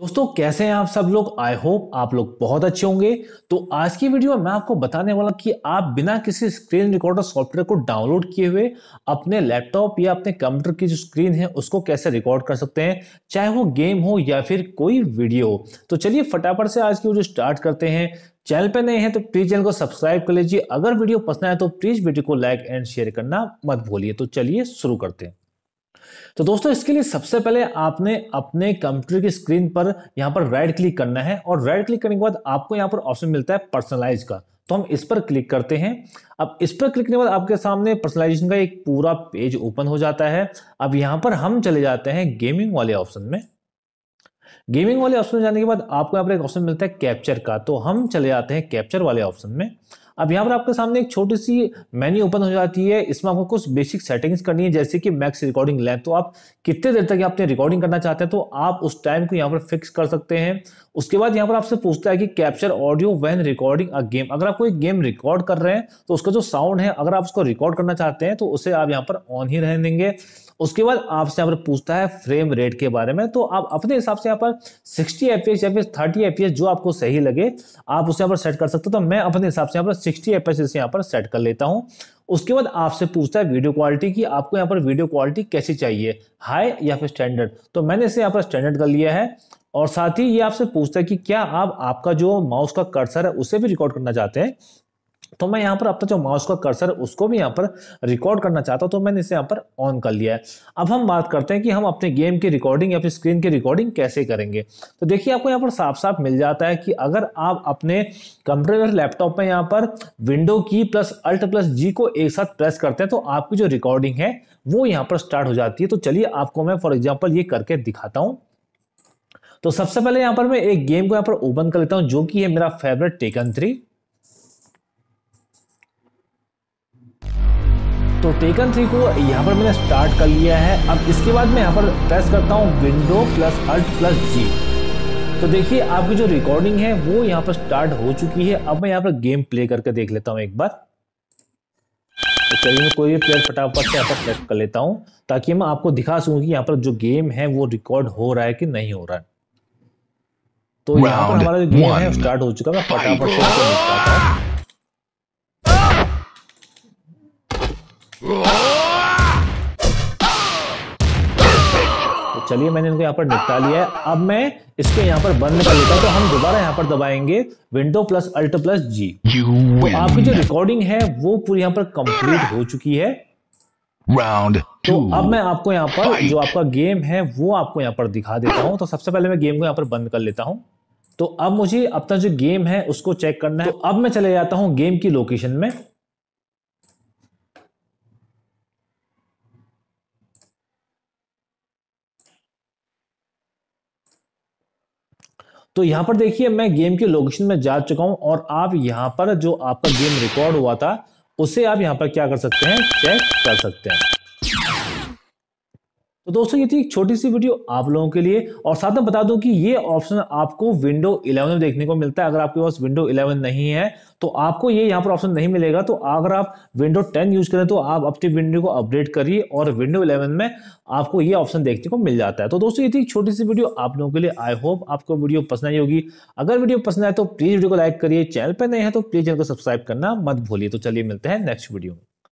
दोस्तों कैसे हैं आप सब लोग आई होप आप लोग बहुत अच्छे होंगे तो आज की वीडियो में मैं आपको बताने वाला कि आप बिना किसी स्क्रीन रिकॉर्डर सॉफ्टवेयर को डाउनलोड किए हुए अपने लैपटॉप या अपने कंप्यूटर की जो स्क्रीन है उसको कैसे रिकॉर्ड कर सकते हैं चाहे वो गेम हो या फिर कोई वीडियो तो चलिए फटाफट से आज की वीडियो स्टार्ट करते हैं चैनल पर नए हैं तो प्लीज चैनल को सब्सक्राइब कर लीजिए अगर वीडियो पसंद आए तो प्लीज वीडियो को लाइक एंड शेयर करना मत भूलिए तो चलिए शुरू करते हैं तो दोस्तों इसके लिए सबसे पहले आपने अपने कंप्यूटर की स्क्रीन पर यहाँ पर राइट क्लिक करना है और राइट क्लिक करने के बाद आपको यहाँ पर ऑप्शन मिलता है पर्सनलाइज का तो हम इस पर क्लिक करते हैं अब इस पर क्लिक करने के बाद आपके सामने पर्सनलाइजेशन का एक पूरा पेज ओपन हो जाता है अब यहाँ पर हम चले जाते हैं गेमिंग वाले ऑप्शन में गेमिंग वाले ऑप्शन में जाने के बाद आपको यहाँ पर एक ऑप्शन मिलता है कैप्चर का तो हम चले जाते हैं कैप्चर वाले ऑप्शन में अब यहाँ पर आपके सामने एक छोटी सी मेन्यू ओपन हो जाती है इसमें आपको कुछ बेसिक सेटिंग्स करनी है जैसे कि मैक्स रिकॉर्डिंग लेंथ तो आप कितने देर तक आपने रिकॉर्डिंग करना चाहते हैं तो आप उस टाइम को यहाँ पर फिक्स कर सकते हैं उसके बाद यहाँ पर आपसे पूछता है कि capture audio when recording a game अगर आप कोई गेम रिकॉर्ड कर रहे हैं तो उसका जो साउंड है अगर आप उसको रिकॉर्ड करना चाहते हैं तो उसे आप यहाँ पर ऑन ही रहने देंगे उसके बाद आपसे यहाँ पर पूछता है फ्रेम रेट के बारे में तो आप अपने हिसाब से यहाँ पर 60 एफ या फिर 30 एफ जो आपको सही लगे आप उसे यहाँ पर सेट कर सकते हो तो मैं अपने हिसाब से यहाँ पर सिक्सटी एफ यहाँ पर सेट कर लेता हूँ उसके बाद आपसे पूछता है वीडियो क्वालिटी की आपको यहाँ पर वीडियो क्वालिटी कैसी चाहिए हाई या फिर स्टैंडर्ड तो मैंने इसे यहाँ पर स्टैंडर्ड कर लिया है और साथ ही ये आपसे पूछता है कि क्या आप आपका जो माउस का कर्सर है उसे भी रिकॉर्ड करना चाहते हैं तो मैं यहाँ पर अपना जो माउस का कर्सर उसको भी यहाँ पर रिकॉर्ड करना चाहता हूँ तो मैंने इसे यहाँ पर ऑन कर लिया है अब हम बात करते हैं कि हम अपने गेम की रिकॉर्डिंग या फिर स्क्रीन की रिकॉर्डिंग कैसे करेंगे तो देखिए आपको यहाँ पर साफ साफ मिल जाता है कि अगर आप अपने कंप्यूटर लैपटॉप में यहाँ पर विंडो की प्लस अल्ट प्लस जी को एक साथ प्रेस करते हैं तो आपकी जो रिकॉर्डिंग है वो यहाँ पर स्टार्ट हो जाती है तो चलिए आपको मैं फॉर एग्जाम्पल ये करके दिखाता हूँ तो सबसे पहले यहाँ पर मैं एक गेम को यहाँ पर ओपन कर लेता हूँ जो कि है मेरा फेवरेट टेकन थ्री तो टेकन थ्री को यहाँ पर मैंने स्टार्ट कर लिया है अब इसके बाद मैं यहाँ पर प्रेस करता हूँ window plus alt plus G तो देखिए आपकी जो रिकॉर्डिंग है वो यहाँ पर स्टार्ट हो चुकी है अब मैं यहाँ पर गेम प्ले करके देख लेता हूँ एक बार तो चलिए मैं कोई भी प्लेयर फटाफट से यहाँ पर सेलेक्ट कर लेता हूँ ताकि मैं आपको दिखा सकूँ कि यहाँ पर जो गेम है वो रिकॉर्ड हो रहा है कि नहीं हो रहा है तो यहाँ पर हमारा जो गेम है स्टार्ट हो चुका है मैं फटाफट से तो चलिए मैंने इनको यहाँ पर निपटा लिया है अब मैं इसके यहाँ पर बंद कर लेता तो हम दोबारा यहाँ पर दबाएंगे window plus alt plus G तो आपकी जो रिकॉर्डिंग है वो पूरी यहाँ पर कंप्लीट हो चुकी है राउंड तो अब मैं आपको यहाँ पर जो आपका गेम है वो आपको यहाँ पर दिखा देता हूँ तो सबसे पहले मैं गेम को यहाँ पर बंद कर लेता हूँ तो अब मुझे अपना जो गेम है उसको चेक करना है तो अब मैं चले जाता हूँ गेम की लोकेशन में तो यहाँ पर देखिए मैं गेम के लोकेशन में जा चुका हूँ और आप यहाँ पर जो आपका गेम रिकॉर्ड हुआ था उसे आप यहाँ पर क्या कर सकते हैं चेक कर सकते हैं तो दोस्तों ये थी एक छोटी सी वीडियो आप लोगों के लिए और साथ में बता दूं कि ये ऑप्शन आपको विंडो 11 में देखने को मिलता है अगर आपके पास विंडो 11 नहीं है तो आपको ये यहाँ पर ऑप्शन नहीं मिलेगा तो अगर आप विंडो 10 यूज करें तो आप अपनी विंडो को अपडेट करिए और विंडो 11 में आपको ये ऑप्शन देखने को मिल जाता है तो दोस्तों ये थी छोटी सी वीडियो आप लोगों के लिए आई होप आपको वीडियो पसंद आई होगी अगर वीडियो पसंद आए तो प्लीज वीडियो को लाइक करिए चैनल पर नहीं है तो प्लीज चैनल को सब्सक्राइब करना मत भूलिए तो चलिए मिलते हैं नेक्स्ट वीडियो में